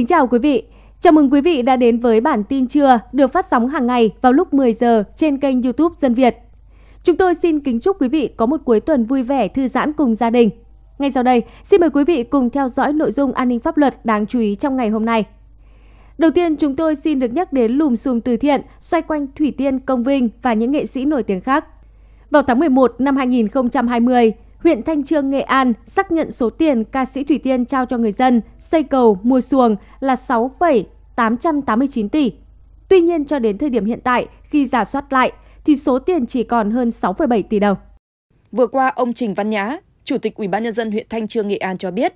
Kính chào quý vị. Chào mừng quý vị đã đến với bản tin trưa được phát sóng hàng ngày vào lúc 10 giờ trên kênh YouTube Dân Việt. Chúng tôi xin kính chúc quý vị có một cuối tuần vui vẻ thư giãn cùng gia đình. Ngay sau đây, xin mời quý vị cùng theo dõi nội dung an ninh pháp luật đáng chú ý trong ngày hôm nay. Đầu tiên, chúng tôi xin được nhắc đến lùm xùm từ thiện xoay quanh Thủy Tiên Công Vinh và những nghệ sĩ nổi tiếng khác. Vào tháng 11 năm 2020, huyện Thanh Trương, Nghệ An xác nhận số tiền ca sĩ Thủy Tiên trao cho người dân xây cầu mua xuồng là 6,889 tỷ. Tuy nhiên cho đến thời điểm hiện tại, khi giả soát lại, thì số tiền chỉ còn hơn 6,7 tỷ đồng. Vừa qua, ông Trình Văn Nhã, Chủ tịch Ủy ban Nhân dân huyện Thanh Trương, Nghệ An cho biết,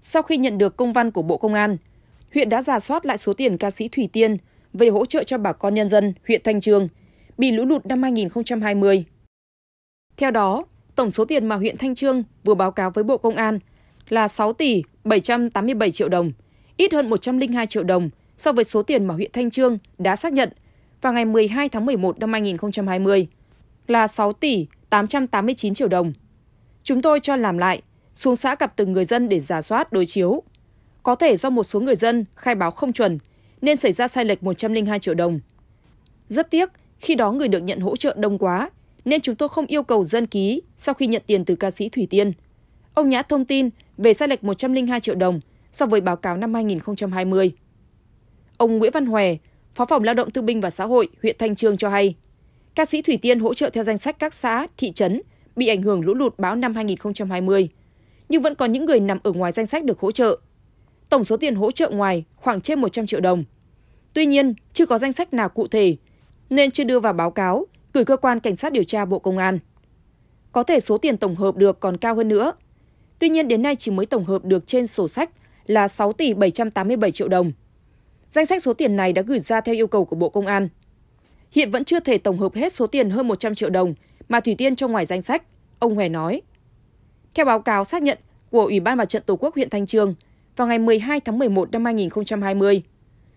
sau khi nhận được công văn của Bộ Công an, huyện đã giả soát lại số tiền ca sĩ Thủy Tiên về hỗ trợ cho bà con nhân dân huyện Thanh Trương bị lũ lụt năm 2020. Theo đó, tổng số tiền mà huyện Thanh Trương vừa báo cáo với Bộ Công an là 6 tỷ 787 triệu đồng, ít hơn 102 triệu đồng so với số tiền mà huyện Thanh Trương đã xác nhận vào ngày 12 tháng 11 năm 2020 là 6 tỷ 889 triệu đồng. Chúng tôi cho làm lại, xuống xã gặp từng người dân để giả soát đối chiếu. Có thể do một số người dân khai báo không chuẩn nên xảy ra sai lệch 102 triệu đồng. Rất tiếc, khi đó người được nhận hỗ trợ đông quá nên chúng tôi không yêu cầu dân ký sau khi nhận tiền từ ca sĩ Thủy Tiên. Ông Nhã thông tin về sai lệch 102 triệu đồng so với báo cáo năm 2020. Ông Nguyễn Văn Hòe, Phó phòng Lao động Thương binh và Xã hội huyện Thanh Trương cho hay, ca sĩ Thủy Tiên hỗ trợ theo danh sách các xã, thị trấn bị ảnh hưởng lũ lụt báo năm 2020, nhưng vẫn còn những người nằm ở ngoài danh sách được hỗ trợ. Tổng số tiền hỗ trợ ngoài khoảng trên 100 triệu đồng. Tuy nhiên, chưa có danh sách nào cụ thể nên chưa đưa vào báo cáo gửi cơ quan cảnh sát điều tra bộ công an. Có thể số tiền tổng hợp được còn cao hơn nữa. Tuy nhiên đến nay chỉ mới tổng hợp được trên sổ sách là 6 tỷ 787 triệu đồng. Danh sách số tiền này đã gửi ra theo yêu cầu của Bộ Công an. Hiện vẫn chưa thể tổng hợp hết số tiền hơn 100 triệu đồng mà Thủy Tiên cho ngoài danh sách, ông Hòe nói. Theo báo cáo xác nhận của Ủy ban Mặt trận Tổ quốc huyện Thanh Trương vào ngày 12 tháng 11 năm 2020,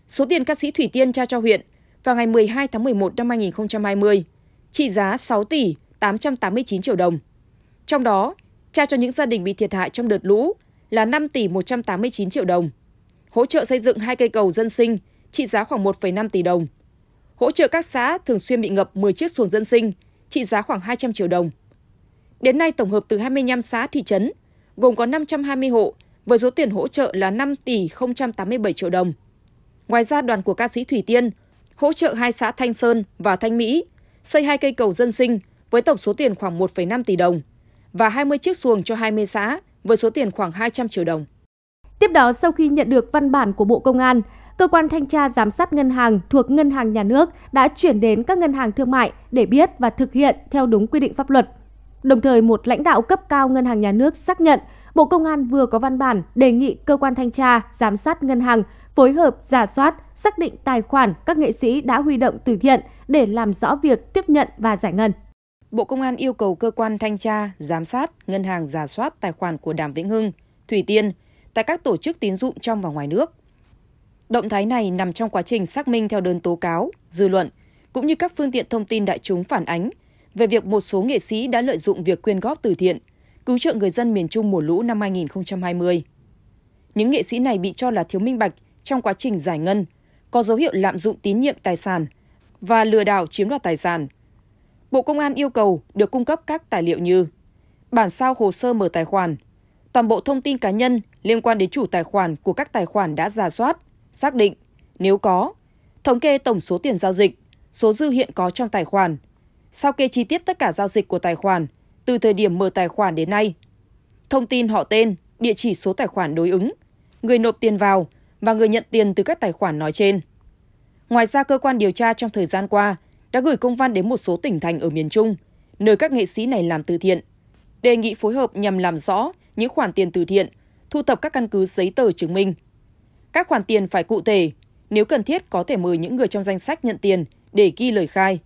số tiền ca sĩ Thủy Tiên trao cho huyện vào ngày 12 tháng 11 năm 2020 trị giá sáu tỷ tám trăm tám mươi chín triệu đồng trong đó trao cho những gia đình bị thiệt hại trong đợt lũ là năm tỷ một trăm tám mươi chín triệu đồng hỗ trợ xây dựng hai cây cầu dân sinh trị giá khoảng một năm tỷ đồng hỗ trợ các xã thường xuyên bị ngập 10 chiếc xuồng dân sinh trị giá khoảng 200 triệu đồng. Đến nay tổng hợp từ 25 xã thị trấn gồm có 520 hộ với số tiền hỗ trợ là 5 tỷ 087 triệu đồng. Ngoài ra đoàn của ca sĩ Thủy Tiên hỗ trợ hai xã Thanh Sơn và Thanh Mỹ xây hai cây cầu dân sinh với tổng số tiền khoảng một năm tỷ đồng và 20 chiếc xuồng cho 20 xã với số tiền khoảng 200 triệu đồng. Tiếp đó, sau khi nhận được văn bản của Bộ Công an, cơ quan thanh tra giám sát ngân hàng thuộc Ngân hàng Nhà nước đã chuyển đến các ngân hàng thương mại để biết và thực hiện theo đúng quy định pháp luật. Đồng thời, một lãnh đạo cấp cao Ngân hàng Nhà nước xác nhận Bộ Công an vừa có văn bản đề nghị cơ quan thanh tra giám sát ngân hàng phối hợp giả soát xác định tài khoản các nghệ sĩ đã huy động từ thiện để làm rõ việc tiếp nhận và giải ngân. Bộ Công an yêu cầu cơ quan thanh tra, giám sát, ngân hàng giả soát tài khoản của Đàm Vĩnh Hưng, Thủy Tiên tại các tổ chức tín dụng trong và ngoài nước. Động thái này nằm trong quá trình xác minh theo đơn tố cáo, dư luận, cũng như các phương tiện thông tin đại chúng phản ánh về việc một số nghệ sĩ đã lợi dụng việc quyên góp từ thiện, cứu trợ người dân miền Trung mùa lũ năm 2020. Những nghệ sĩ này bị cho là thiếu minh bạch trong quá trình giải ngân có dấu hiệu lạm dụng tín nhiệm tài sản và lừa đảo chiếm đoạt tài sản. Bộ Công an yêu cầu được cung cấp các tài liệu như bản sao hồ sơ mở tài khoản, toàn bộ thông tin cá nhân liên quan đến chủ tài khoản của các tài khoản đã giả soát, xác định, nếu có, thống kê tổng số tiền giao dịch, số dư hiện có trong tài khoản, sao kê chi tiết tất cả giao dịch của tài khoản từ thời điểm mở tài khoản đến nay, thông tin họ tên, địa chỉ số tài khoản đối ứng, người nộp tiền vào, và người nhận tiền từ các tài khoản nói trên. Ngoài ra, cơ quan điều tra trong thời gian qua đã gửi công văn đến một số tỉnh thành ở miền Trung, nơi các nghệ sĩ này làm từ thiện, đề nghị phối hợp nhằm làm rõ những khoản tiền từ thiện, thu thập các căn cứ giấy tờ chứng minh. Các khoản tiền phải cụ thể, nếu cần thiết có thể mời những người trong danh sách nhận tiền để ghi lời khai.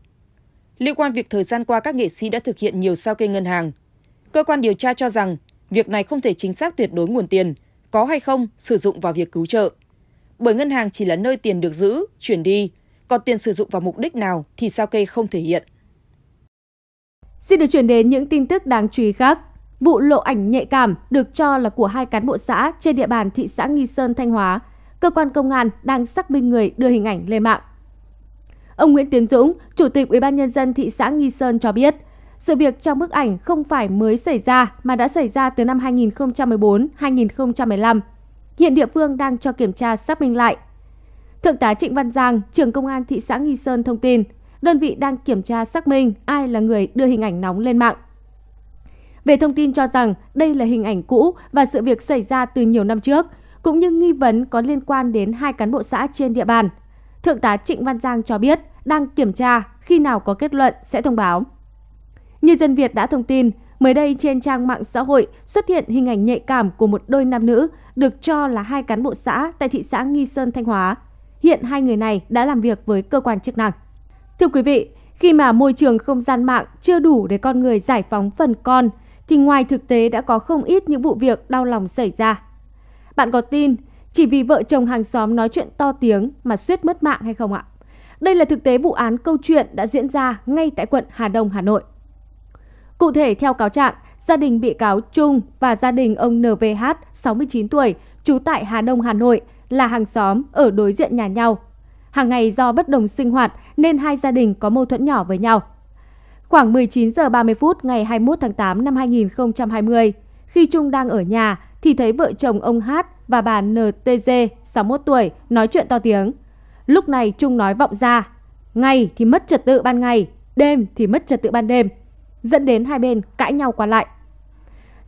Liên quan việc thời gian qua các nghệ sĩ đã thực hiện nhiều sao kê ngân hàng, cơ quan điều tra cho rằng việc này không thể chính xác tuyệt đối nguồn tiền có hay không sử dụng vào việc cứu trợ bởi ngân hàng chỉ là nơi tiền được giữ chuyển đi còn tiền sử dụng vào mục đích nào thì sao kê không thể hiện Xin được chuyển đến những tin tức đáng chú ý khác. Vụ lộ ảnh nhạy cảm được cho là của hai cán bộ xã trên địa bàn thị xã Nghi Sơn, Thanh Hóa. Cơ quan công an đang xác minh người đưa hình ảnh lên mạng. Ông Nguyễn Tiến Dũng, Chủ tịch UBND thị xã Nghi Sơn cho biết, sự việc trong bức ảnh không phải mới xảy ra mà đã xảy ra từ năm 2014-2015 Hiện địa phương đang cho kiểm tra xác minh lại. Thượng tá Trịnh Văn Giang, trưởng công an thị xã Nghi Sơn thông tin, đơn vị đang kiểm tra xác minh ai là người đưa hình ảnh nóng lên mạng. Về thông tin cho rằng đây là hình ảnh cũ và sự việc xảy ra từ nhiều năm trước, cũng như nghi vấn có liên quan đến hai cán bộ xã trên địa bàn. Thượng tá Trịnh Văn Giang cho biết đang kiểm tra, khi nào có kết luận sẽ thông báo. Như dân Việt đã thông tin, Mới đây trên trang mạng xã hội xuất hiện hình ảnh nhạy cảm của một đôi nam nữ được cho là hai cán bộ xã tại thị xã Nghi Sơn Thanh Hóa. Hiện hai người này đã làm việc với cơ quan chức năng. Thưa quý vị, khi mà môi trường không gian mạng chưa đủ để con người giải phóng phần con thì ngoài thực tế đã có không ít những vụ việc đau lòng xảy ra. Bạn có tin chỉ vì vợ chồng hàng xóm nói chuyện to tiếng mà suýt mất mạng hay không ạ? Đây là thực tế vụ án câu chuyện đã diễn ra ngay tại quận Hà Đông, Hà Nội. Cụ thể theo cáo trạng, gia đình bị cáo Trung và gia đình ông NVH 69 tuổi trú tại Hà Đông, Hà Nội là hàng xóm ở đối diện nhà nhau. Hàng ngày do bất đồng sinh hoạt nên hai gia đình có mâu thuẫn nhỏ với nhau. Khoảng 19 giờ 30 phút ngày 21 tháng 8 năm 2020, khi Trung đang ở nhà thì thấy vợ chồng ông H và bà NTG 61 tuổi nói chuyện to tiếng. Lúc này Trung nói vọng ra, ngày thì mất trật tự ban ngày, đêm thì mất trật tự ban đêm dẫn đến hai bên cãi nhau qua lại.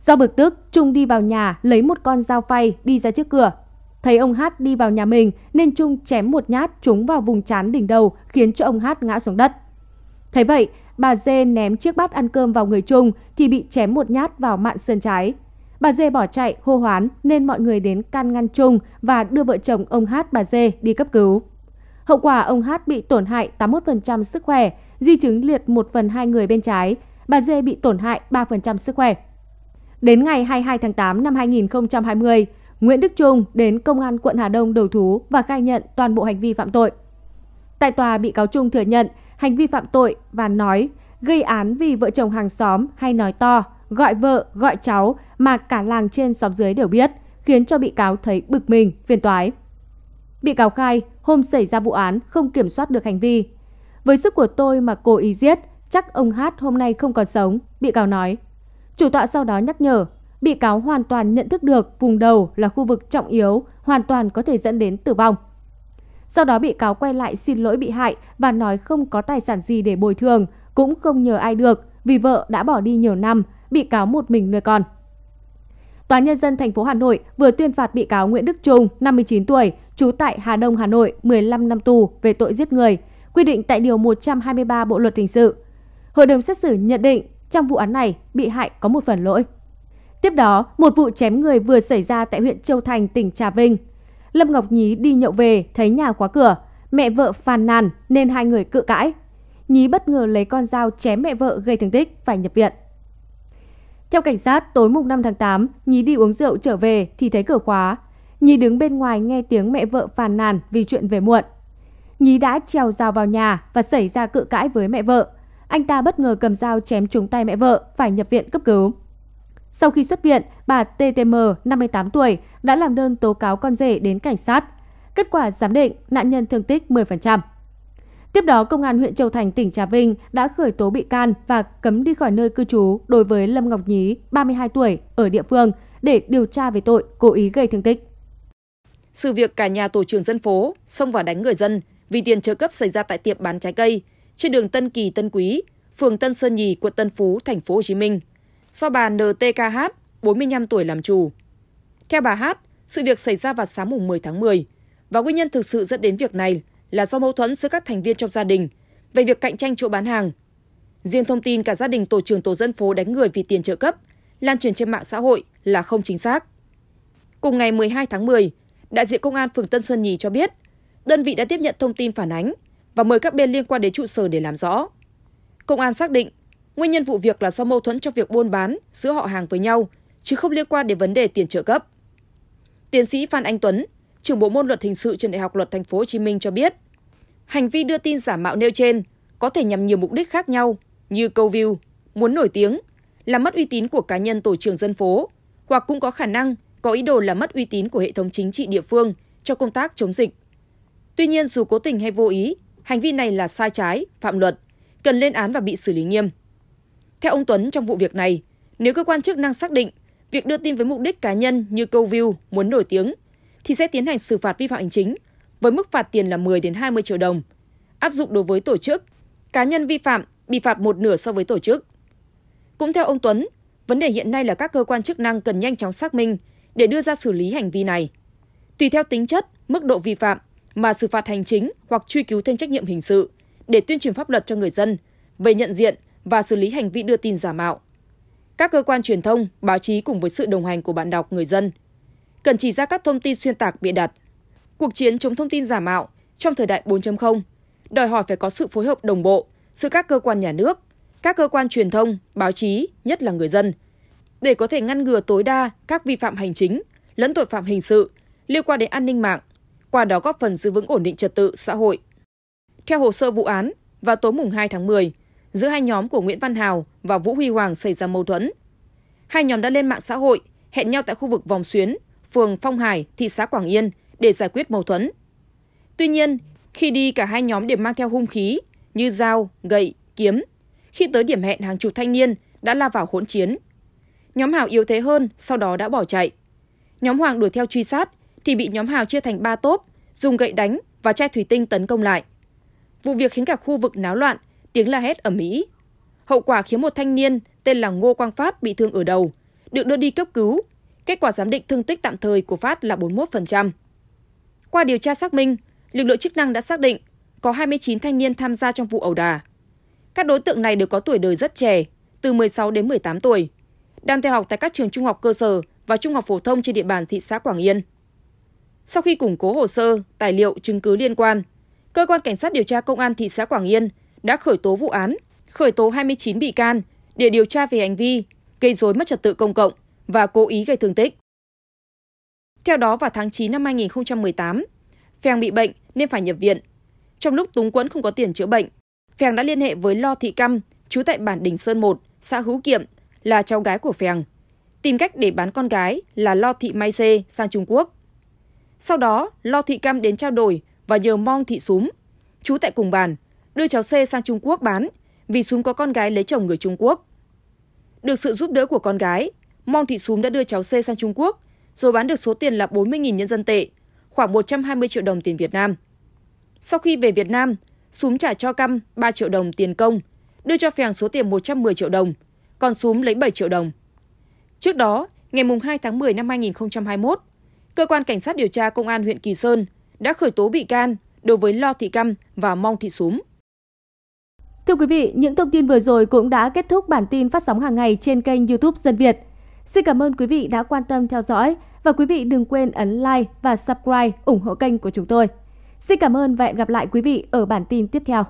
Do bực tức, Trung đi vào nhà lấy một con dao phay đi ra trước cửa. Thấy ông Hát đi vào nhà mình nên Trung chém một nhát trúng vào vùng trán đỉnh đầu khiến cho ông Hát ngã xuống đất. Thấy vậy, bà Dê ném chiếc bát ăn cơm vào người Trung thì bị chém một nhát vào mạn sườn trái. Bà Dê bỏ chạy hô hoán nên mọi người đến can ngăn Trung và đưa vợ chồng ông Hát bà Dê đi cấp cứu. Hậu quả ông Hát bị tổn hại 81% sức khỏe, di chứng liệt 1 phần 2 người bên trái, bà Dê bị tổn hại 3% sức khỏe. Đến ngày 22 tháng 8 năm 2020, Nguyễn Đức Trung đến công an quận Hà Đông đầu thú và khai nhận toàn bộ hành vi phạm tội. Tại tòa, bị cáo Trung thừa nhận hành vi phạm tội và nói gây án vì vợ chồng hàng xóm hay nói to, gọi vợ, gọi cháu mà cả làng trên xóm dưới đều biết, khiến cho bị cáo thấy bực mình, phiền toái. Bị cáo khai, hôm xảy ra vụ án không kiểm soát được hành vi. Với sức của tôi mà cố ý giết, chắc ông Hát hôm nay không còn sống, bị cáo nói. Chủ tọa sau đó nhắc nhở, bị cáo hoàn toàn nhận thức được vùng đầu là khu vực trọng yếu, hoàn toàn có thể dẫn đến tử vong. Sau đó bị cáo quay lại xin lỗi bị hại và nói không có tài sản gì để bồi thường, cũng không nhờ ai được vì vợ đã bỏ đi nhiều năm, bị cáo một mình nuôi con. Tòa nhân dân thành phố Hà Nội vừa tuyên phạt bị cáo Nguyễn Đức Trung, 59 tuổi, trú tại Hà Đông, Hà Nội, 15 năm tù về tội giết người, quy định tại điều 123 Bộ luật hình sự hội đồng xét xử nhận định trong vụ án này bị hại có một phần lỗi. Tiếp đó, một vụ chém người vừa xảy ra tại huyện Châu Thành, tỉnh Trà Vinh. Lâm Ngọc Nhí đi nhậu về, thấy nhà khóa cửa, mẹ vợ phàn nàn nên hai người cự cãi. Nhí bất ngờ lấy con dao chém mẹ vợ gây thương tích phải nhập viện. Theo cảnh sát, tối mùng 5 tháng 8, Nhí đi uống rượu trở về thì thấy cửa khóa. Nhí đứng bên ngoài nghe tiếng mẹ vợ phàn nàn vì chuyện về muộn. Nhí đã trèo rào vào nhà và xảy ra cự cãi với mẹ vợ, anh ta bất ngờ cầm dao chém trúng tay mẹ vợ phải nhập viện cấp cứu. Sau khi xuất viện, bà TTM 58 tuổi đã làm đơn tố cáo con rể đến cảnh sát. Kết quả giám định nạn nhân thương tích 10%. Tiếp đó, Công an huyện Châu Thành, tỉnh Trà Vinh đã khởi tố bị can và cấm đi khỏi nơi cư trú đối với Lâm Ngọc Nhí, 32 tuổi, ở địa phương để điều tra về tội cố ý gây thương tích. Sự việc cả nhà tổ trưởng dân phố xông vào đánh người dân vì tiền trợ cấp xảy ra tại tiệm bán trái cây trên đường Tân Kỳ Tân Quý, phường Tân Sơn Nhì, quận Tân Phú, thành phố Hồ Chí Minh, do bà NTKH, 45 tuổi làm chủ. Theo bà Hát, sự việc xảy ra vào sáng mùng 10 tháng 10 và nguyên nhân thực sự dẫn đến việc này là do mâu thuẫn giữa các thành viên trong gia đình về việc cạnh tranh chỗ bán hàng. Riêng thông tin cả gia đình tổ trưởng tổ dân phố đánh người vì tiền trợ cấp lan truyền trên mạng xã hội là không chính xác. Cùng ngày 12 tháng 10, đại diện công an phường Tân Sơn Nhì cho biết, đơn vị đã tiếp nhận thông tin phản ánh và mời các bên liên quan đến trụ sở để làm rõ. Công an xác định, nguyên nhân vụ việc là do mâu thuẫn trong việc buôn bán giữa họ hàng với nhau, chứ không liên quan đến vấn đề tiền trợ cấp. Tiến sĩ Phan Anh Tuấn, trưởng bộ môn luật hình sự trường Đại học Luật Thành phố Hồ Chí Minh cho biết, hành vi đưa tin giả mạo nêu trên có thể nhằm nhiều mục đích khác nhau như câu view, muốn nổi tiếng, làm mất uy tín của cá nhân tổ trưởng dân phố, hoặc cũng có khả năng có ý đồ làm mất uy tín của hệ thống chính trị địa phương cho công tác chống dịch. Tuy nhiên dù cố tình hay vô ý hành vi này là sai trái phạm luật cần lên án và bị xử lý nghiêm theo ông tuấn trong vụ việc này nếu cơ quan chức năng xác định việc đưa tin với mục đích cá nhân như câu view muốn nổi tiếng thì sẽ tiến hành xử phạt vi phạm hành chính với mức phạt tiền là 10 đến 20 triệu đồng, áp dụng đối với tổ chức, cá nhân vi phạm bị phạt một nửa so với tổ chức. Cũng theo ông Tuấn, vấn đề hiện nay là các cơ quan chức năng cần nhanh chóng xác minh để đưa ra xử lý hành vi này. Tùy theo tính chất, mức độ vi phạm mà xử phạt hành chính hoặc truy cứu thêm trách nhiệm hình sự để tuyên truyền pháp luật cho người dân về nhận diện và xử lý hành vi đưa tin giả mạo. Các cơ quan truyền thông, báo chí cùng với sự đồng hành của bạn đọc người dân cần chỉ ra các thông tin xuyên tạc bịa đặt. Cuộc chiến chống thông tin giả mạo trong thời đại 4.0 đòi hỏi phải có sự phối hợp đồng bộ giữa các cơ quan nhà nước, các cơ quan truyền thông, báo chí, nhất là người dân, để có thể ngăn ngừa tối đa các vi phạm hành chính lẫn tội phạm hình sự liên quan đến an ninh mạng qua đó góp phần giữ vững ổn định trật tự xã hội. Theo hồ sơ vụ án, vào tối mùng 2 tháng 10, giữa hai nhóm của Nguyễn Văn Hào và Vũ Huy Hoàng xảy ra mâu thuẫn. Hai nhóm đã lên mạng xã hội, hẹn nhau tại khu vực Vòng Xuyến, phường Phong Hải, thị xã Quảng Yên để giải quyết mâu thuẫn. Tuy nhiên, khi đi cả hai nhóm đều mang theo hung khí như dao, gậy, kiếm. Khi tới điểm hẹn hàng chục thanh niên đã la vào hỗn chiến. Nhóm Hào yếu thế hơn, sau đó đã bỏ chạy. Nhóm Hoàng đuổi theo truy sát thì bị nhóm hào chia thành ba tốp, dùng gậy đánh và chai thủy tinh tấn công lại. Vụ việc khiến cả khu vực náo loạn, tiếng la hét ở Mỹ. Hậu quả khiến một thanh niên tên là Ngô Quang Phát bị thương ở đầu, được đưa đi cấp cứu. Kết quả giám định thương tích tạm thời của Phát là 41%. Qua điều tra xác minh, lực lượng chức năng đã xác định có 29 thanh niên tham gia trong vụ ẩu đà. Các đối tượng này đều có tuổi đời rất trẻ, từ 16 đến 18 tuổi, đang theo học tại các trường trung học cơ sở và trung học phổ thông trên địa bàn thị xã Quảng Yên. Sau khi củng cố hồ sơ, tài liệu, chứng cứ liên quan, cơ quan cảnh sát điều tra công an thị xã Quảng Yên đã khởi tố vụ án, khởi tố 29 bị can để điều tra về hành vi gây dối mất trật tự công cộng và cố ý gây thương tích. Theo đó, vào tháng 9 năm 2018, Phèng bị bệnh nên phải nhập viện. Trong lúc túng quẫn không có tiền chữa bệnh, Phèng đã liên hệ với Lo Thị Căm, chú tại bản Đình Sơn 1, xã Hữu Kiệm, là cháu gái của Phèng, tìm cách để bán con gái là Lo Thị Mai Xê sang Trung Quốc sau đó lo thị cam đến trao đổi và nhờ mong thị Súng, chú tại cùng bàn đưa cháu c sang trung quốc bán vì Súng có con gái lấy chồng người trung quốc được sự giúp đỡ của con gái mong thị Súng đã đưa cháu c sang trung quốc rồi bán được số tiền là 40.000 nhân dân tệ khoảng 120 triệu đồng tiền Việt Nam. Sau khi về Việt Nam, Súng trả cho Căm 3 triệu đồng tiền công, đưa cho Phèng số tiền 110 triệu đồng, còn Súng lấy 7 triệu đồng. Trước đó, ngày 2 tháng 10 năm 2021, cơ quan cảnh sát điều tra công an huyện Kỳ Sơn đã khởi tố bị can đối với Lo Thị Căm và Mong Thị Súm. Thưa quý vị, những thông tin vừa rồi cũng đã kết thúc bản tin phát sóng hàng ngày trên kênh YouTube Dân Việt. Xin cảm ơn quý vị đã quan tâm theo dõi và quý vị đừng quên ấn like và subscribe ủng hộ kênh của chúng tôi. Xin cảm ơn và hẹn gặp lại quý vị ở bản tin tiếp theo.